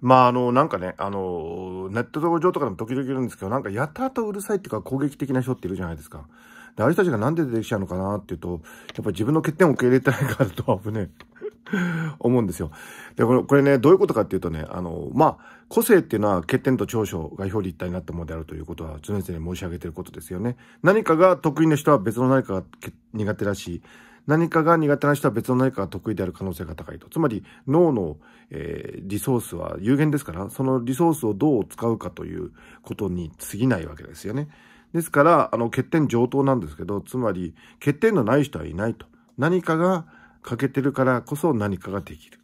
まあ、あの、なんかね、あの、ネット上とかでも時々いるんですけど、なんかやたらとうるさいっていうか攻撃的な人っているじゃないですか。で、ああいう人たちがなんで出てきちゃうのかなっていうと、やっぱ自分の欠点を受け入れてないからと危ねえ。思うんですよ。で、これ、これね、どういうことかっていうとね、あの、まあ、個性っていうのは欠点と長所が表裏一体になったものであるということは常々申し上げていることですよね。何かが得意な人は別の何かが苦手だし、何かが苦手な人は別の何かが得意である可能性が高いと。つまり脳の、えー、リソースは有限ですから、そのリソースをどう使うかということに過ぎないわけですよね。ですから、あの、欠点上等なんですけど、つまり欠点のない人はいないと。何かが欠けてるからこそ何かができる。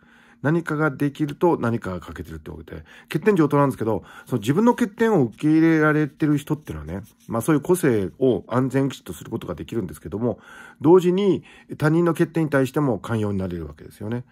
何かができると何かが欠けてるってわけで、欠点上等なんですけど、その自分の欠点を受け入れられてる人っていうのはね、まあそういう個性を安全基地とすることができるんですけども、同時に他人の欠点に対しても寛容になれるわけですよね。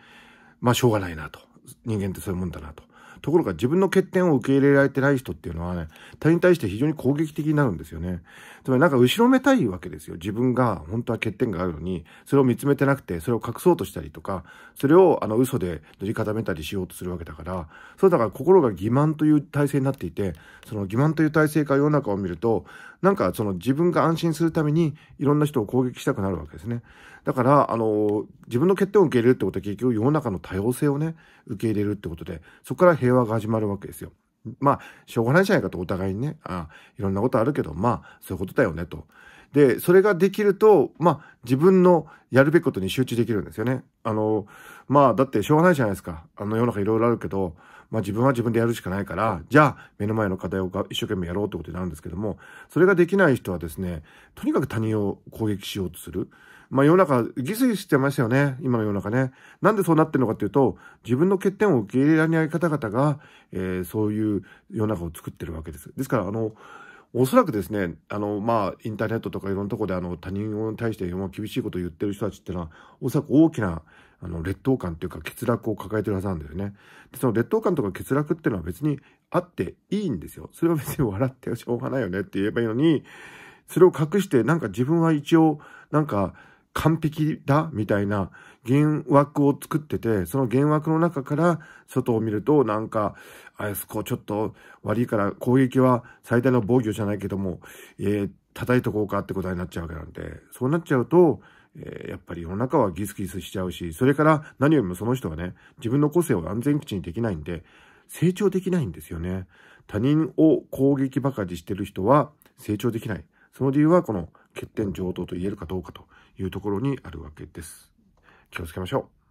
まあしょうがないなと。人間ってそういうもんだなと。ところが自分の欠点を受け入れられてない人っていうのはね、他人に対して非常に攻撃的になるんですよね。つまりなんか後ろめたいわけですよ。自分が本当は欠点があるのに、それを見つめてなくて、それを隠そうとしたりとか、それをあの嘘で塗り固めたりしようとするわけだから、そうだから心が欺瞞という体制になっていて、その欺瞞という体制か世の中を見ると、なんかその自分が安心するためにいろんな人を攻撃したくなるわけですね。だから、あの、自分の欠点を受け入れるってことは結局世の中の多様性をね、受け入れるってことで、そこから平和平和が始まるわけですよ。まあ、しょうがないじゃないかと、お互いにね、あいろんなことあるけど、まあ、そういうことだよね、と。で、それができると、まあ、自分のやるべきことに集中できるんですよね。あの、まあ、だってしょうがないじゃないですか。あの世の中いろいろあるけど、まあ自分は自分でやるしかないから、じゃあ目の前の課題を一生懸命やろうってことになるんですけども、それができない人はですね、とにかく他人を攻撃しようとする。まあ世の中、ギスギスしてましたよね。今の世の中ね。なんでそうなってるのかっていうと、自分の欠点を受け入れられない方々が、えー、そういう世の中を作ってるわけです。ですから、あの、おそらくですね、あの、まあ、インターネットとかいろんなとこで、あの、他人に対して厳しいことを言ってる人たちっていうのは、おそらく大きな、あの、劣等感っていうか、欠落を抱えてるはずなんだよね。で、その劣等感とか欠落っていうのは別にあっていいんですよ。それは別に笑ってしょうがないよねって言えばいいのに、それを隠して、なんか自分は一応、なんか、完璧だみたいな幻枠を作ってて、その幻枠の中から外を見ると、なんか、あそこちょっと悪いから攻撃は最大の防御じゃないけども、えー、叩いとこうかってことになっちゃうわけなんで、そうなっちゃうと、えー、やっぱり世の中はギスギスしちゃうし、それから何よりもその人がね、自分の個性を安全基地にできないんで、成長できないんですよね。他人を攻撃ばかりしてる人は成長できない。その理由はこの欠点上等と言えるかどうかというところにあるわけです。気をつけましょう。